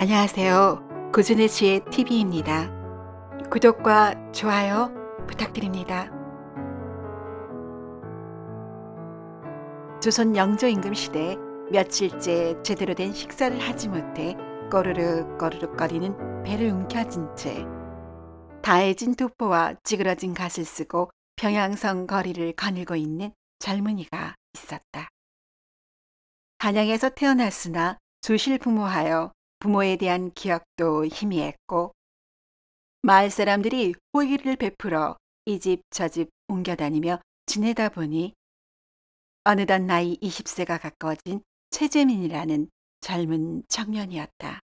안녕하세요. 고준의 지혜 TV입니다. 구독과 좋아요 부탁드립니다. 조선 영조 임금 시대 며칠째 제대로 된 식사를 하지 못해 꺼르륵 꺼르륵거리는 배를 움켜쥔 채 다해진 도포와 찌그러진 갓을 쓰고 평양성 거리를 거닐고 있는 젊은이가 있었다. 한양에서 태어났으나 조실 부모하여 부모에 대한 기억도 희미했고 마을 사람들이 호의를 베풀어 이 집 저 집 옮겨다니며 지내다 보니 어느덧 나이 20세가 가까워진 최재민이라는 젊은 청년이었다.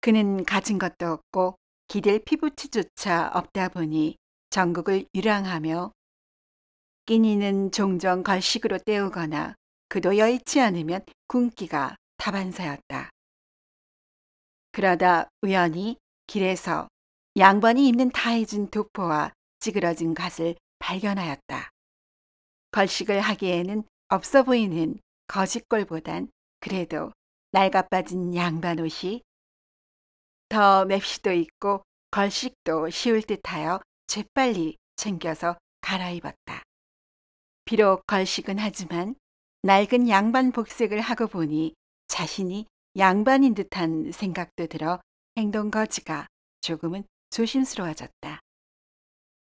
그는 가진 것도 없고 기댈 피부치조차 없다 보니 전국을 유랑하며 끼니는 종종 걸식으로 때우거나 그도 여의치 않으면 굶기가 다반사였다. 그러다 우연히 길에서 양반이 입는 다해진 도포와 찌그러진 갓을 발견하였다. 걸식을 하기에는 없어 보이는 거짓골보단 그래도 낡아빠진 양반 옷이 더 맵시도 있고 걸식도 쉬울 듯하여 재빨리 챙겨서 갈아입었다. 비록 걸식은 하지만 낡은 양반 복색을 하고 보니 자신이 양반인 듯한 생각도 들어 행동 거지가 조금은 조심스러워졌다.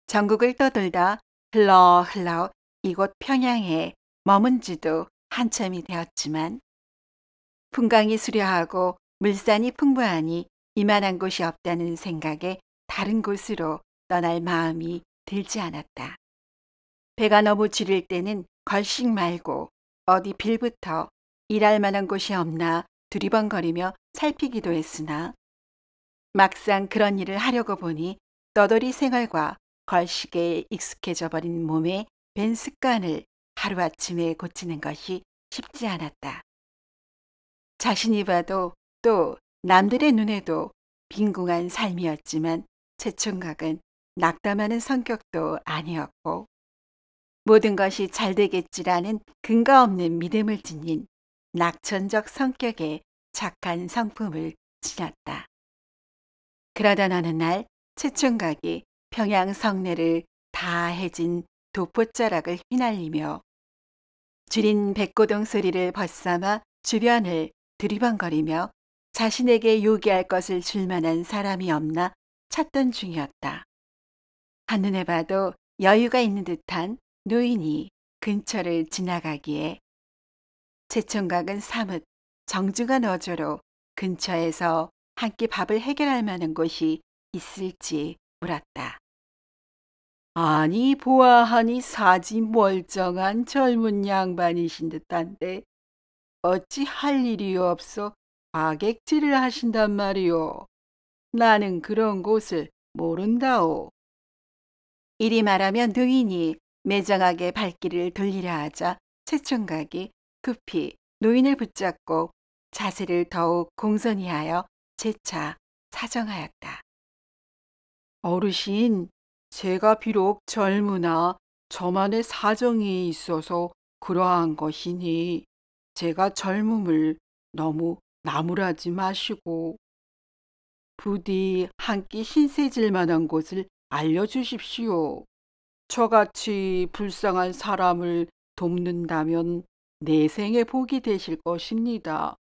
전국을 떠돌다 흘러 흘러 이곳 평양에 머문 지도 한참이 되었지만 풍광이 수려하고 물산이 풍부하니 이만한 곳이 없다는 생각에 다른 곳으로 떠날 마음이 들지 않았다. 배가 너무 지릴 때는 걸식 말고 어디 빌부터 일할 만한 곳이 없나 두리번거리며 살피기도 했으나 막상 그런 일을 하려고 보니 떠돌이 생활과 걸식에 익숙해져 버린 몸에벤 습관을 하루아침에 고치는 것이 쉽지 않았다. 자신이 봐도 또 남들의 눈에도 빈궁한 삶이었지만 최총각은 낙담하는 성격도 아니었고 모든 것이 잘 되겠지라는 근거 없는 믿음을 지닌 낙천적 성격의 착한 성품을 지녔다. 그러다 어느 날 최충각이 평양 성내를 다 해진 도포자락을 휘날리며 줄인 백고동 소리를 벗삼아 주변을 두리번거리며 자신에게 요기할 것을 줄 만한 사람이 없나 찾던 중이었다. 한눈에 봐도 여유가 있는 듯한 노인이 근처를 지나가기에 최총각은 사뭇 정중한 어조로 근처에서 한 끼 밥을 해결할 만한 곳이 있을지 물었다. 아니 보아하니 사지 멀쩡한 젊은 양반이신 듯한데 어찌 할 일이 없어 과객질을 하신단 말이오. 나는 그런 곳을 모른다오. 이리 말하면능인이 매정하게 발길을 돌리려 하자 최총각이 급히 노인을 붙잡고 자세를 더욱 공손히 하여 재차 사정하였다. 어르신, 제가 비록 젊으나 저만의 사정이 있어서 그러한 것이니 제가 젊음을 너무 나무라지 마시고 부디 한 끼 신세질 만한 곳을 알려주십시오. 저같이 불쌍한 사람을 돕는다면 내생에 복이 되실 것입니다.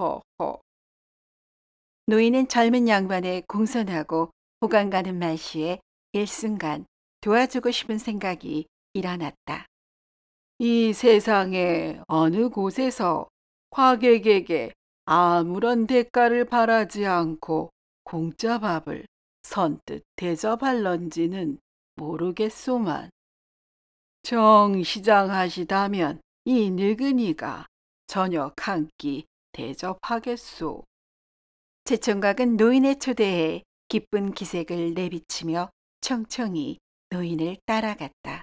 허허. 노인은 젊은 양반의 공손하고 호감 가는 말씨에 일순간 도와주고 싶은 생각이 일어났다. 이 세상의 어느 곳에서 화객에게 아무런 대가를 바라지 않고 공짜 밥을 선뜻 대접할런지는 모르겠소만 정시장 하시다면 이 늙은이가 저녁 한 끼 대접하겠소. 제청각은 노인의 초대에 기쁜 기색을 내비치며 청청히 노인을 따라갔다.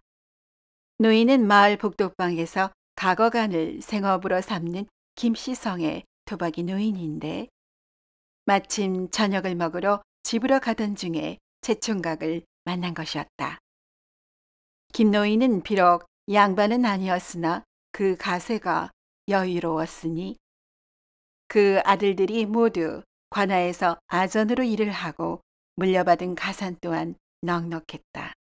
노인은 마을 복도방에서 가거간을 생업으로 삼는 김씨성의 도박이 노인인데 마침 저녁을 먹으러 집으로 가던 중에 제총각을 만난 것이었다. 김노인은 비록 양반은 아니었으나 그 가세가 여유로웠으니 그 아들들이 모두 관아에서 아전으로 일을 하고 물려받은 가산 또한 넉넉했다.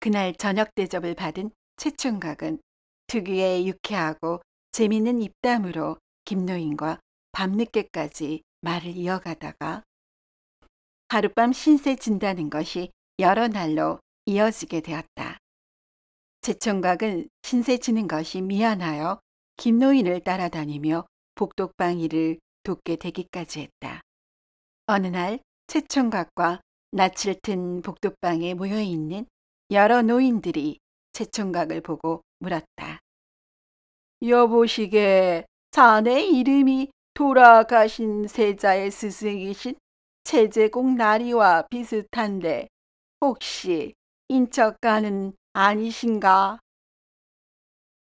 그날 저녁 대접을 받은 최충각은 특유의 유쾌하고 재미있는 입담으로 김노인과 밤늦게까지 말을 이어가다가 하룻밤 신세 진다는 것이 여러 날로 이어지게 되었다. 제청각은 신세 지는 것이 미안하여 김노인을 따라다니며 복독방 일을 돕게 되기까지 했다. 어느 날 최청각과 낯을 튼 복독방에 모여 있는 여러 노인들이 최청각을 보고 물었다. 여보시게 자네 이름이 돌아가신 세자의 스승이신 채제공 나리와 비슷한데 혹시 인척 가는 아니신가?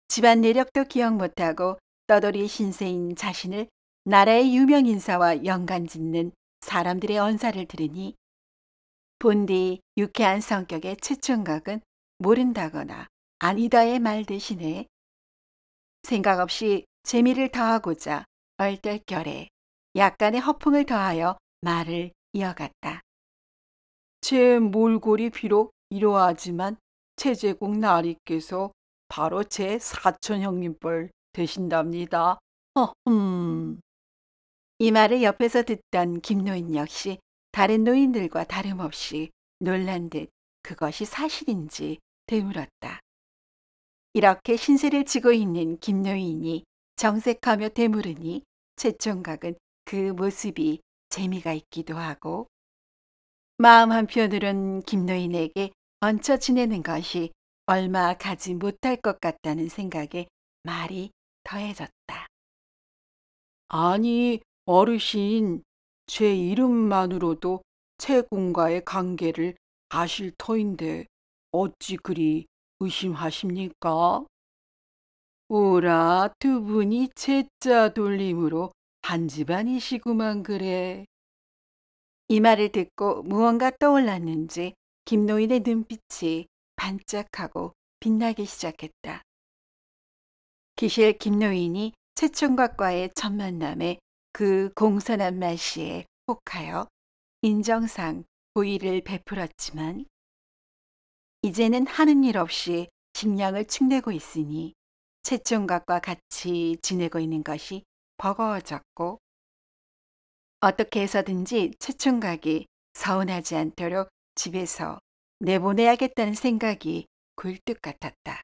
집안 내력도 기억 못하고 떠돌이 신세인 자신을 나라의 유명 인사와 연관짓는 사람들의 언사를 들으니 본디 유쾌한 성격의 최충각은 모른다거나 아니다의 말 대신에 생각 없이 재미를 더하고자 얼떨결에 약간의 허풍을 더하여 말을 이어갔다. 제 몰골이 비록 이러하지만 최제국 나리께서 바로 제 사촌 형님뻘 되신답니다. 허흠. 이 말을 옆에서 듣던 김노인 역시 다른 노인들과 다름없이 놀란 듯 그것이 사실인지 되물었다. 이렇게 신세를 지고 있는 김노인이 정색하며 되물으니 최총각은 그 모습이 재미가 있기도 하고 마음 한편으론 김노인에게 얹혀 지내는 것이 얼마 가지 못할 것 같다는 생각에 말이 더해졌다. 아니, 어르신, 제 이름만으로도 채공과의 관계를 아실 터인데 어찌 그리 의심하십니까? 오라, 두 분이 채자 돌림으로 한 집안이시구만 그래. 이 말을 듣고 무언가 떠올랐는지 김노인의 눈빛이 반짝하고 빛나기 시작했다. 기실 김노인이 최총각과의첫 만남에 그 공손한 말씨에 혹하여 인정상 호의를 베풀었지만 이제는 하는 일 없이 식량을 축내고 있으니 최총각과 같이 지내고 있는 것이 버거워졌고 어떻게 해서든지 최총각이 서운하지 않도록 집에서 내보내야겠다는 생각이 굴뚝 같았다.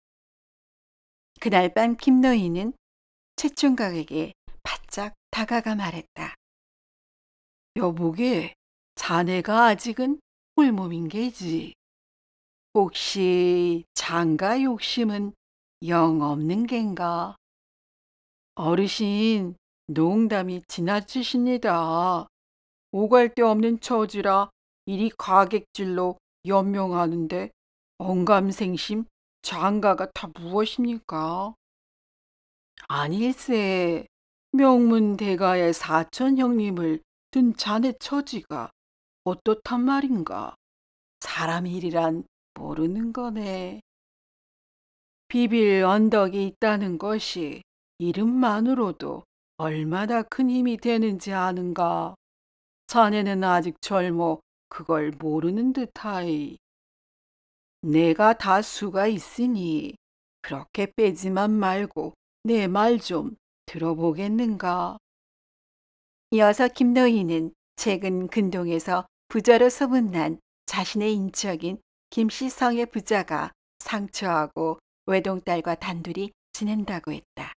그날 밤김노희는 최총각에게 바짝 다가가 말했다. 여보게, 자네가 아직은 홀몸인 게지. 혹시 장가 욕심은 영 없는 겐가? 어르신, 농담이 지나치십니다. 오갈 데 없는 처지라 이리 과객질로 연명하는데 언감생심 장가가 다 무엇입니까? 아닐세 명문대가의 사촌 형님을 둔 자네 처지가 어떻단 말인가? 사람 일이란 모르는 거네. 비빌 언덕이 있다는 것이 이름만으로도 얼마나 큰 힘이 되는지 아는가? 자네는 아직 젊어 그걸 모르는 듯하이. 내가 다 수가 있으니 그렇게 빼지만 말고 내 말 좀 들어보겠는가. 이어 김노희는 최근 근동에서 부자로 소문난 자신의 인척인 김씨성의 부자가 상처하고 외동딸과 단둘이 지낸다고 했다.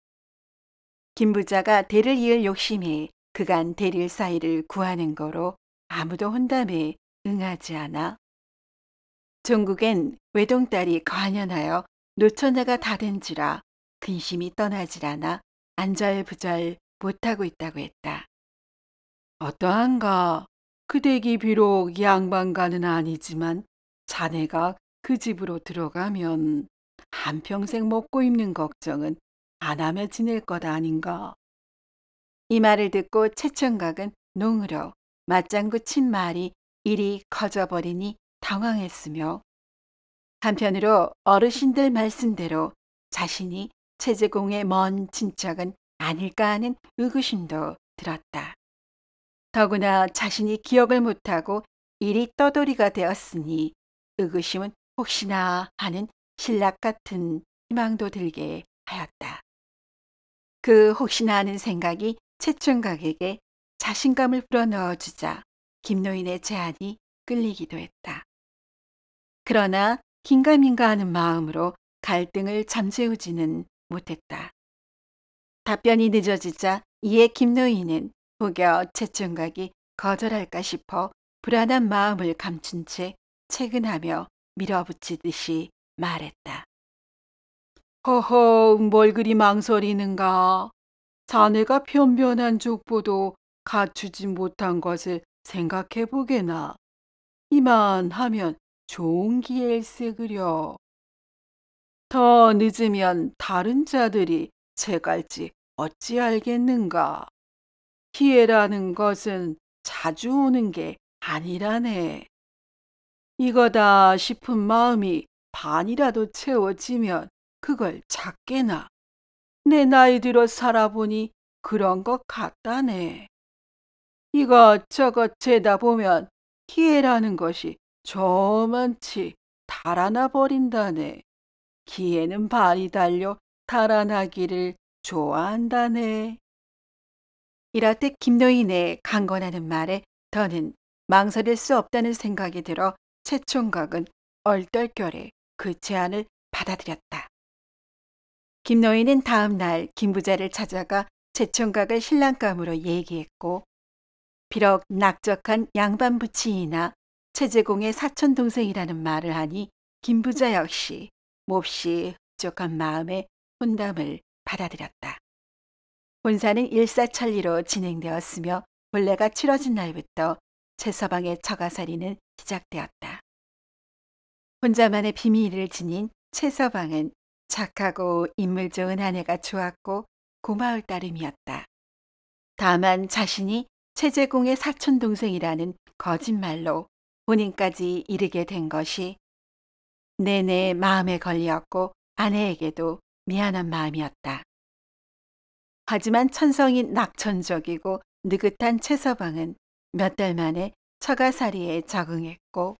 김 부자가 대를 이을 욕심에 그간 대릴 사이를 구하는 거로 아무도 혼담에 응하지 않아. 종국엔 외동딸이 관연하여 노처녀가 다된지라 근심이 떠나질 않아 안절부절 못하고 있다고 했다. 어떠한가? 그대기 비록 양반가는 아니지만 자네가 그 집으로 들어가면 한평생 먹고 입는 걱정은 안 하며 지낼 것 아닌가? 이 말을 듣고 최천각은 농으로 맞장구 친 말이 일이 커져버리니 당황했으며 한편으로 어르신들 말씀대로 자신이 체제공의 먼 친척은 아닐까 하는 의구심도 들었다. 더구나 자신이 기억을 못하고 일이 떠돌이가 되었으니 의구심은 혹시나 하는 신락 같은 희망도 들게 하였다. 그 혹시나 하는 생각이 최춘각에게 자신감을 불어넣어주자 김노인의 제안이 끌리기도 했다. 그러나 긴가민가 하는 마음으로 갈등을 잠재우지는 못했다. 답변이 늦어지자 이에 김노인은 혹여 채총각이 거절할까 싶어 불안한 마음을 감춘 채 퇴근하며 밀어붙이듯이 말했다. 허허, 뭘 그리 망설이는가. 자네가 편변한 족보도 갖추지 못한 것을 생각해 보게나 이만 하면 좋은 기일세그려. 회더 늦으면 다른 자들이 제갈지 어찌 알겠는가. 기회라는 것은 자주 오는 게 아니라네. 이거다 싶은 마음이 반이라도 채워지면 그걸 찾게나내 나이 들어 살아보니 그런 것 같다네. 이것저것 재다 보면 기회라는 것이 저만치 달아나 버린다네. 기회는 발이 달려 달아나기를 좋아한다네. 이럴 때 김노인의 강건하는 말에 더는 망설일 수 없다는 생각이 들어 최총각은 얼떨결에 그 제안을 받아들였다. 김노인은 다음 날 김부자를 찾아가 최총각을 신랑감으로 얘기했고 비록 낙적한 양반 부친이나 최재공의 사촌 동생이라는 말을 하니 김부자 역시 몹시 흡족한 마음에 혼담을 받아들였다. 본사는 일사천리로 진행되었으며 본래가 치러진 날부터 최서방의 처가살이는 시작되었다. 혼자만의 비밀을 지닌 최서방은 착하고 인물 좋은 아내가 좋았고 고마울 따름이었다. 다만 자신이 최재공의 사촌 동생이라는 거짓말로 본인까지 이르게 된 것이 내내 마음에 걸렸고 아내에게도 미안한 마음이었다. 하지만 천성이 낙천적이고 느긋한 최서방은 몇 달 만에 처가살이에 적응했고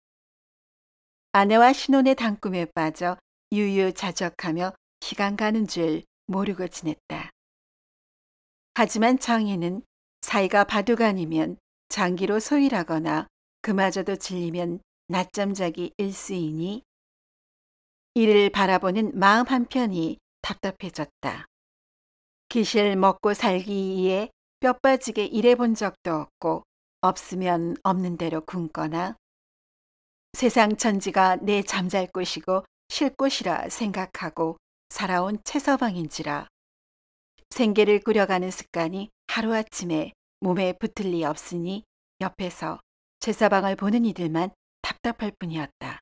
아내와 신혼의 단꿈에 빠져 유유자적하며 시간 가는 줄 모르고 지냈다. 하지만 정희는 사이가 바둑아니면 장기로 소일하거나 그마저도 질리면 낮잠 자기 일수이니 이를 바라보는 마음 한편이 답답해졌다. 기실 먹고 살기 위해 뼈 빠지게 일해본 적도 없고 없으면 없는 대로 굶거나 세상 천지가 내 잠잘 곳이고 쉴 곳이라 생각하고 살아온 채서방인지라 생계를 꾸려가는 습관이 하루아침에 몸에 붙을 리 없으니 옆에서 제사방을 보는 이들만 답답할 뿐이었다.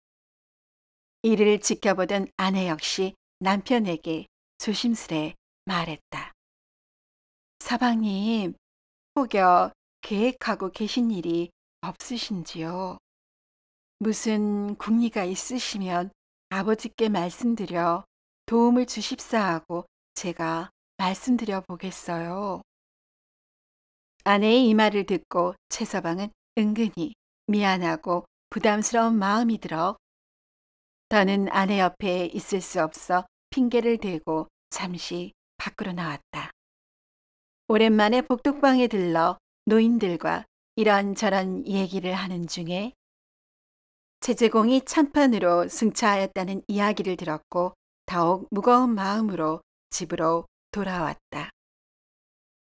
이를 지켜보던 아내 역시 남편에게 조심스레 말했다. 사방님, 혹여 계획하고 계신 일이 없으신지요? 무슨 궁리가 있으시면 아버지께 말씀드려 도움을 주십사하고 제가 말씀드려 보겠어요. 아내의 이 말을 듣고 최서방은 은근히 미안하고 부담스러운 마음이 들어 더는 아내 옆에 있을 수 없어 핑계를 대고 잠시 밖으로 나왔다. 오랜만에 복덕방에 들러 노인들과 이런저런 얘기를 하는 중에 제제공이 참판으로 승차하였다는 이야기를 들었고 더욱 무거운 마음으로 집으로 돌아왔다.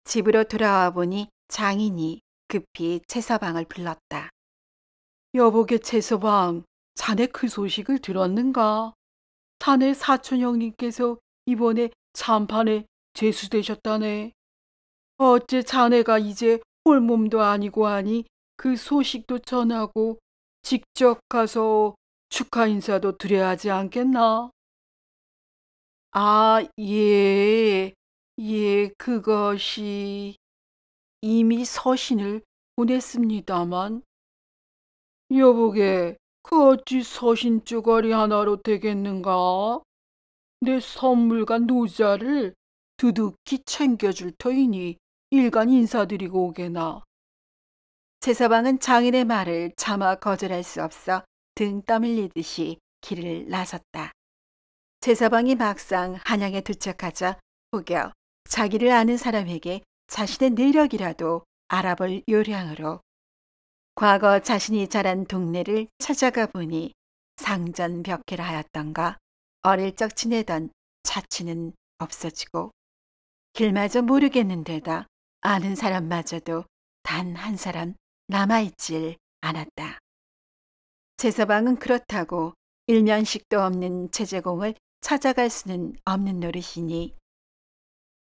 집으로 돌아와 보니 장인이 급히 채서방을 불렀다. 여보게 채서방, 자네 그 소식을 들었는가? 자네 사촌 형님께서 이번에 참판에 재수되셨다네. 어째 자네가 이제 홀몸도 아니고 하니 그 소식도 전하고 직접 가서 축하 인사도 드려야 하지 않겠나? 아, 예, 예, 그것이. 이미 서신을 보냈습니다만 여보게 그 어찌 서신 쪼가리 하나로 되겠는가? 내 선물과 노자를 두둑히 챙겨줄 터이니 일간 인사드리고 오게나. 제사방은 장인의 말을 차마 거절할 수 없어 등땀밀리듯이 길을 나섰다. 제사방이 막상 한양에 도착하자 혹여 자기를 아는 사람에게 자신의 내력이라도 알아볼 요량으로 과거 자신이 자란 동네를 찾아가 보니 상전벽해라 하였던가 어릴 적 지내던 자취는 없어지고 길마저 모르겠는데다 아는 사람마저도 단 한 사람 남아있질 않았다. 제서방은 그렇다고 일면식도 없는 제제공을 찾아갈 수는 없는 노릇이니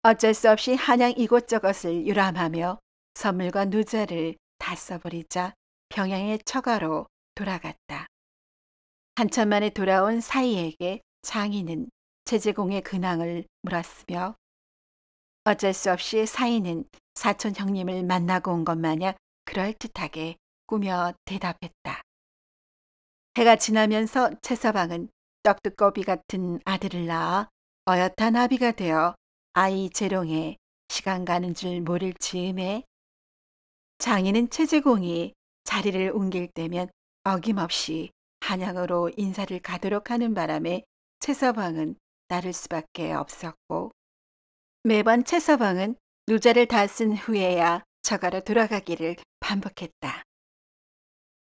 어쩔 수 없이 한양 이곳저곳을 유람하며 선물과 누자를 다 써버리자 평양의 처가로 돌아갔다. 한참 만에 돌아온 사이에게 장인은 제제공의 근황을 물었으며 어쩔 수 없이 사인은 사촌 형님을 만나고 온 것 마냥 그럴듯하게 꾸며 대답했다. 해가 지나면서 채서방은 떡두꺼비 같은 아들을 낳아 어엿한 아비가 되어 아이 재롱에 시간 가는 줄 모를 즈음에 장인은 최재공이 자리를 옮길 때면 어김없이 한양으로 인사를 가도록 하는 바람에 최서방은 나를 수밖에 없었고 매번 최서방은 누자를다 쓴 후에야 저가로 돌아가기를 반복했다.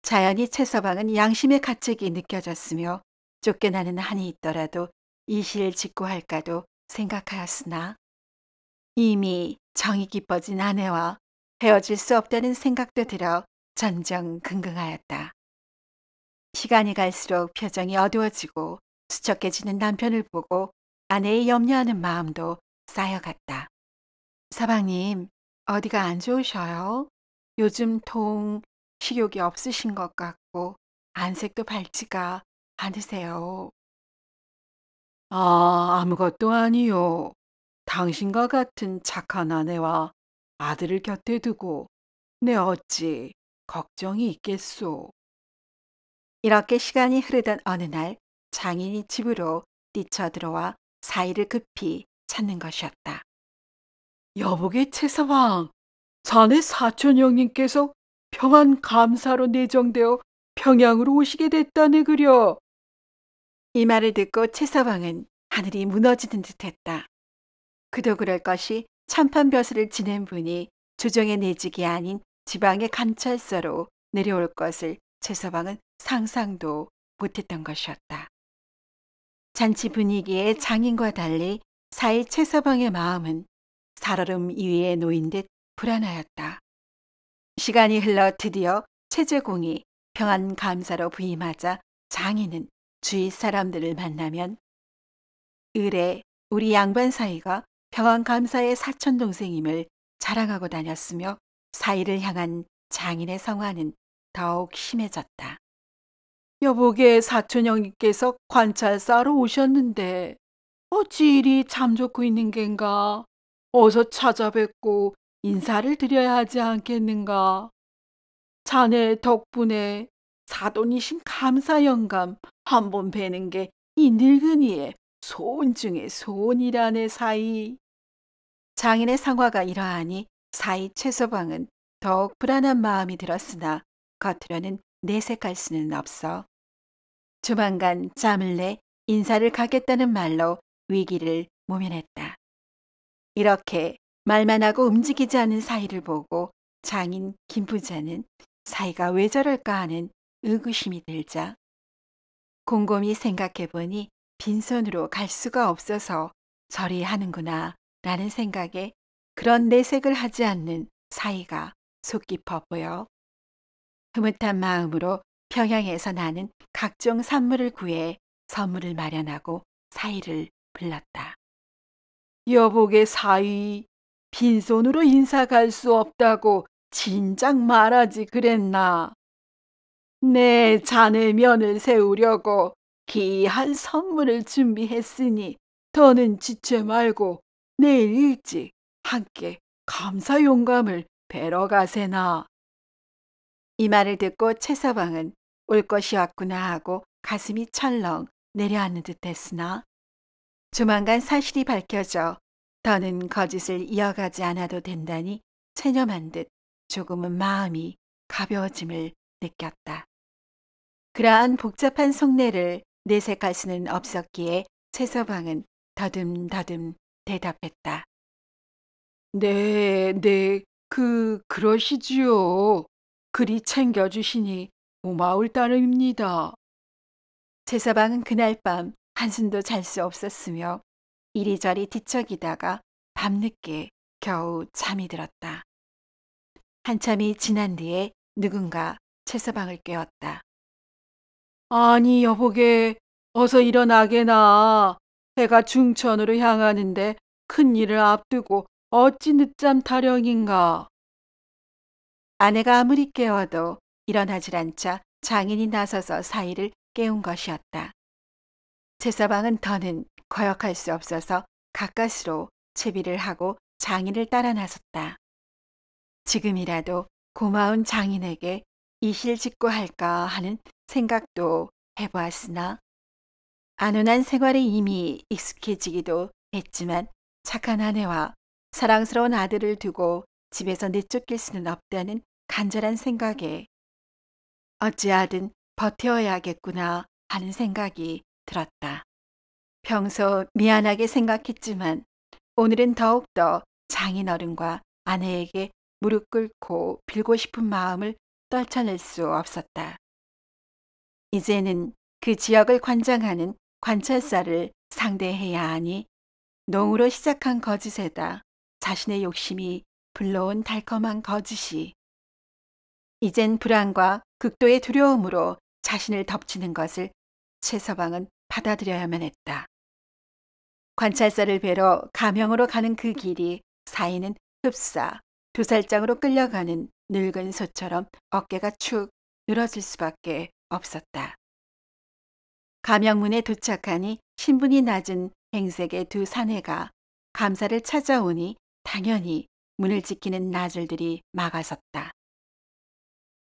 자연히 최서방은 양심의 가책이 느껴졌으며 쫓겨나는 한이 있더라도 이실 직고할까도 생각하였으나 이미 정이 깊어진 아내와 헤어질 수 없다는 생각도 들어 전정긍긍하였다. 시간이 갈수록 표정이 어두워지고 수척해지는 남편을 보고 아내의 염려하는 마음도 쌓여갔다. 사방님, 어디가 안 좋으셔요? 요즘 통 식욕이 없으신 것 같고 안색도 밝지가 않으세요. 아, 아무것도 아니요. 당신과 같은 착한 아내와 아들을 곁에 두고 내 어찌 걱정이 있겠소. 이렇게 시간이 흐르던 어느 날 장인이 집으로 뛰쳐들어와 사이를 급히 찾는 것이었다. 여보게 채사방 자네 사촌 형님께서 평안 감사로 내정되어 평양으로 오시게 됐다네 그려. 이 말을 듣고 채서방은 하늘이 무너지는 듯했다. 그도 그럴 것이 참판벼슬을 지낸 분이 조정의 내직이 아닌 지방의 관찰서로 내려올 것을 채서방은 상상도 못했던 것이었다. 잔치 분위기의 장인과 달리 사일 채서방의 마음은 살얼음 위에 놓인 듯 불안하였다. 시간이 흘러 드디어 최재공이 평안감사로 부임하자 장인은 주위 사람들을 만나면 을의 우리 양반 사이가 평안 감사의 사촌 동생임을 자랑하고 다녔으며 사이를 향한 장인의 성화는 더욱 심해졌다. 여보게 사촌 형님께서 관찰 싸러 오셨는데 어찌 이리 잠좋고 있는 겐가? 어서 찾아뵙고 인사를 드려야 하지 않겠는가? 자네 덕분에 사돈이신 감사영감 한 번 뵈는 게 이 늙은이의 소원 중의 소원이라네 사이. 장인의 상화가 이러하니 사이 최소방은 더욱 불안한 마음이 들었으나 겉으로는 내색할 수는 없어. 조만간 잠을 내 인사를 가겠다는 말로 위기를 모면했다. 이렇게 말만 하고 움직이지 않은 사이를 보고 장인 김부자는 사이가 왜 저럴까 하는 의구심이 들자 곰곰이 생각해보니 빈손으로 갈 수가 없어서 저리 하는구나 라는 생각에 그런 내색을 하지 않는 사이가 속 깊어 보여 흐뭇한 마음으로 평양에서 나는 각종 산물을 구해 선물을 마련하고 사이를 불렀다. 여보게 사위, 빈손으로 인사 갈 수 없다고 진작 말하지 그랬나? 내 자네 면을 세우려고 귀한 선물을 준비했으니 더는 지체 말고 내일 일찍 함께 감사 용감을 뵈러 가세나. 이 말을 듣고 채서방은 올 것이 왔구나 하고 가슴이 철렁 내려앉는 듯 했으나 조만간 사실이 밝혀져 더는 거짓을 이어가지 않아도 된다니 체념한 듯 조금은 마음이 가벼워짐을 느꼈다. 그러한 복잡한 속내를 내색할 수는 없었기에 최서방은 더듬더듬 대답했다. 네, 네, 그, 그러시지요. 그리 챙겨주시니 고마울 따름입니다. 최서방은 그날 밤 한숨도 잘 수 없었으며 이리저리 뒤척이다가 밤늦게 겨우 잠이 들었다. 한참이 지난 뒤에 누군가 최서방을 깨웠다. 아니 여보게 어서 일어나게나. 해가 중천으로 향하는데 큰일을 앞두고 어찌 늦잠 타령인가. 아내가 아무리 깨워도 일어나질 않자 장인이 나서서 사이를 깨운 것이었다. 제사방은 더는 거역할 수 없어서 가까스로 채비를 하고 장인을 따라 나섰다. 지금이라도 고마운 장인에게 이실직고할까 하는 생각도 해보았으나 안온한 생활에 이미 익숙해지기도 했지만 착한 아내와 사랑스러운 아들을 두고 집에서 내쫓길 수는 없다는 간절한 생각에 어찌하든 버텨야겠구나 하는 생각이 들었다. 평소 미안하게 생각했지만 오늘은 더욱더 장인어른과 아내에게 무릎 꿇고 빌고 싶은 마음을 떨쳐낼 수 없었다. 이제는 그 지역을 관장하는 관찰사를 상대해야 하니 농으로 시작한 거짓에다 자신의 욕심이 불러온 달콤한 거짓이 이젠 불안과 극도의 두려움으로 자신을 덮치는 것을 최서방은 받아들여야만 했다. 관찰사를 뵈러 가명으로 가는 그 길이 사인은 흡사 두 살장으로 끌려가는 늙은 소처럼 어깨가 축 늘어질 수밖에 없었다. 감영문에 도착하니 신분이 낮은 행색의 두 사내가 감사를 찾아오니 당연히 문을 지키는 나절들이 막아섰다.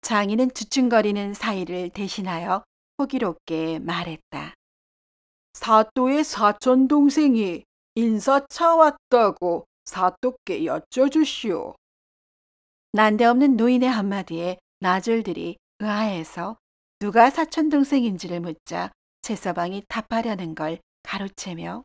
장인은 주춤거리는 사이를 대신하여 호기롭게 말했다. 사또의 사촌 동생이 인사차 왔다고 사또께 여쭤주시오. 난데없는 노인의 한마디에 나졸들이 의아해서 누가 사촌동생인지를 묻자 제서방이 답하려는 걸 가로채며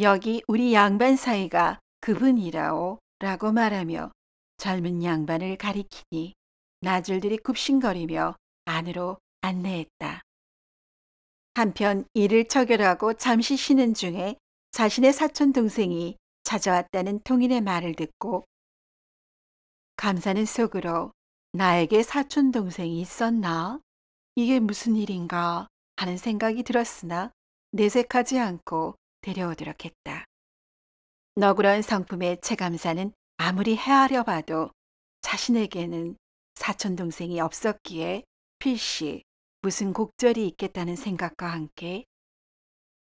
여기 우리 양반 사이가 그분이라오 라고 말하며 젊은 양반을 가리키니 나줄들이 굽신거리며 안으로 안내했다. 한편 이를 처결하고 잠시 쉬는 중에 자신의 사촌 동생이 찾아왔다는 통인의 말을 듣고 감사는 속으로 나에게 사촌 동생이 있었나? 이게 무슨 일인가 하는 생각이 들었으나 내색하지 않고 데려오도록 했다. 너그러운 성품의 체감사는 아무리 헤아려 봐도 자신에게는 사촌 동생이 없었기에 필시 무슨 곡절이 있겠다는 생각과 함께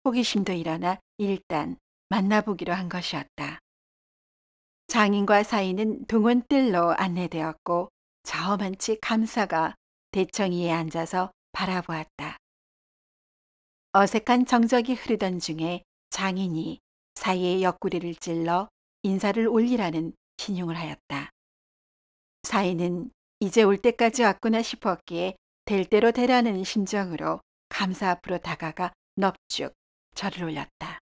호기심도 일어나 일단 만나보기로 한 것이었다. 장인과 사인은 동원뜰로 안내되었고 저만치 감사가 대청이에 앉아서 바라보았다. 어색한 정적이 흐르던 중에 장인이 사이의 옆구리를 찔러 인사를 올리라는 신용을 하였다. 사인은 이제 올 때까지 왔구나 싶었기에 될 대로 되라는 심정으로 감사 앞으로 다가가 넙죽 절을 올렸다.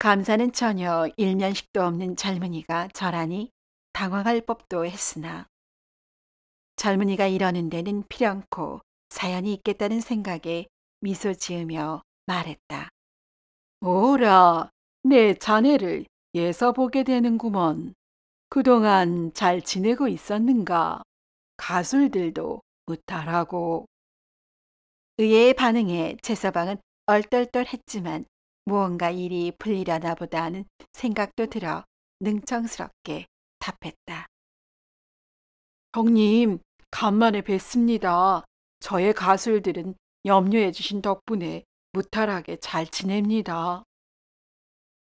감사는 전혀 일면식도 없는 젊은이가 절하니 당황할 법도 했으나 젊은이가 이러는 데는 필연코 사연이 있겠다는 생각에 미소 지으며 말했다. 오라, 내 자네를 예서 보게 되는구먼. 그동안 잘 지내고 있었는가? 가술들도 못하라고 의외의 반응에 채서방은 얼떨떨했지만 무언가 일이 풀리려나 보다 하는 생각도 들어 능청스럽게 답했다. 형님, 간만에 뵙습니다. 저의 가술들은 염려해 주신 덕분에 무탈하게 잘 지냅니다.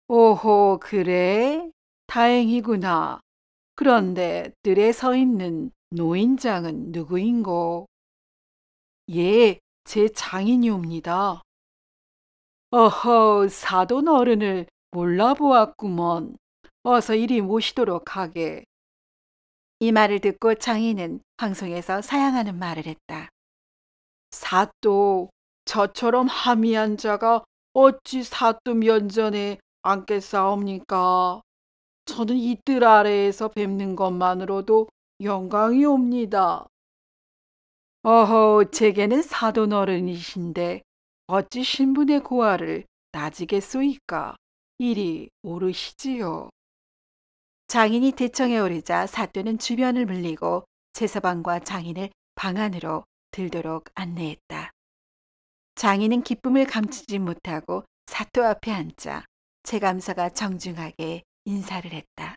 오호, 그래? 다행이구나. 그런데 뜰에 서 있는 노인장은 누구인고? 예, 제 장인이옵니다. 어허, 사돈 어른을 몰라보았구먼. 어서 이리 모시도록 하게. 이 말을 듣고 장인은 방송에서 사양하는 말을 했다. 사또, 저처럼 함의한 자가 어찌 사또 면전에 앉겠사옵니까? 저는 이 뜰 아래에서 뵙는 것만으로도 영광이 옵니다. 어허, 제게는 사돈 어른이신데 어찌 신분의 고하를나지겠소이까 이리 오르시지요. 장인이 대청에 오르자 사또는 주변을 물리고 제사방과 장인을 방 안으로 들도록 안내했다. 장인은 기쁨을 감추지 못하고 사또 앞에 앉자 제감사가 정중하게 인사를 했다.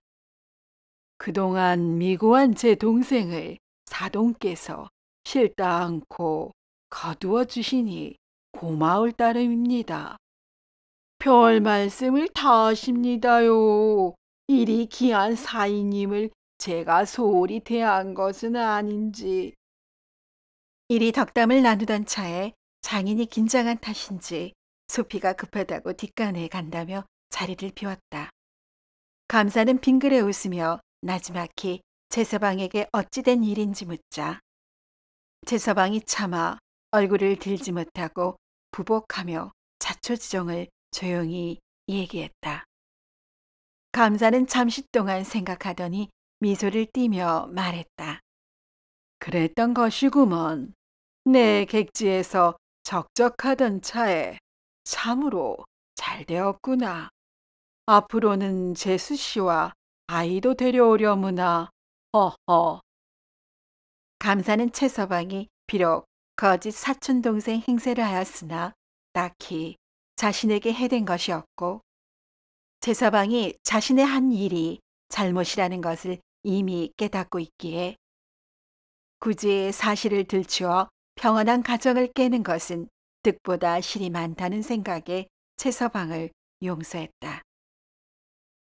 그동안 미고한 제 동생을 사동께서 싫다 않고 거두어 주시니 고마울 따름입니다. 별 말씀을 다 하십니다요. 이리 귀한 사인님을 제가 소홀히 대한 것은 아닌지. 이리 덕담을 나누던 차에 장인이 긴장한 탓인지 소피가 급하다고 뒷간에 간다며 자리를 비웠다. 감사는 빙그레 웃으며 나지막히 제서방에게 어찌된 일인지 묻자. 제서방이 참아 얼굴을 들지 못하고 부복하며 자초지종을 조용히 얘기했다. 감사는 잠시 동안 생각하더니 미소를 띠며 말했다. 그랬던 것이구먼. 내 객지에서 적적하던 차에 참으로 잘 되었구나. 앞으로는 제수 씨와 아이도 데려오려무나. 허허. 감사는 채서방이 비록 거짓 사촌 동생 행세를 하였으나 딱히 자신에게 해댄 것이었고 제사방이 자신의 한 일이 잘못이라는 것을 이미 깨닫고 있기에 굳이 사실을 들추어 평안한 가정을 깨는 것은 득보다 실이 많다는 생각에 채서방을 용서했다.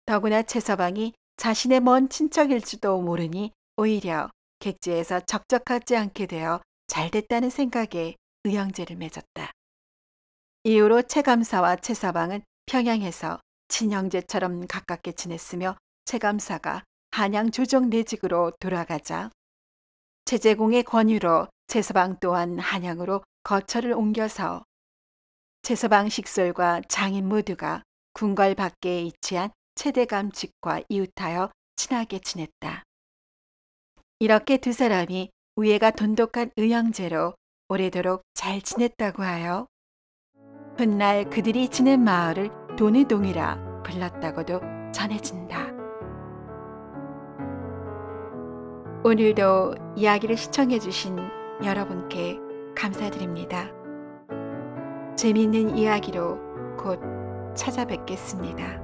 더구나 채서방이 자신의 먼 친척일지도 모르니 오히려 객지에서 적적하지 않게 되어 잘 됐다는 생각에 의형제를 맺었다. 이후로 채감사와 채서방은 평양에서 친형제처럼 가깝게 지냈으며 체감사가 한양 조정 내직으로 돌아가자 제제공의 권유로 제서방 또한 한양으로 거처를 옮겨서 제서방 식솔과 장인 모두가 궁궐 밖에 위치한 체대감직과 이웃하여 친하게 지냈다. 이렇게 두 사람이 우애가 돈독한 의형제로 오래도록 잘 지냈다고 하여 훗날 그들이 지낸 마을을 도네동이라 불렀다고도 전해진다. 오늘도 이야기를 시청해주신 여러분께 감사드립니다. 재미있는 이야기로 곧 찾아뵙겠습니다.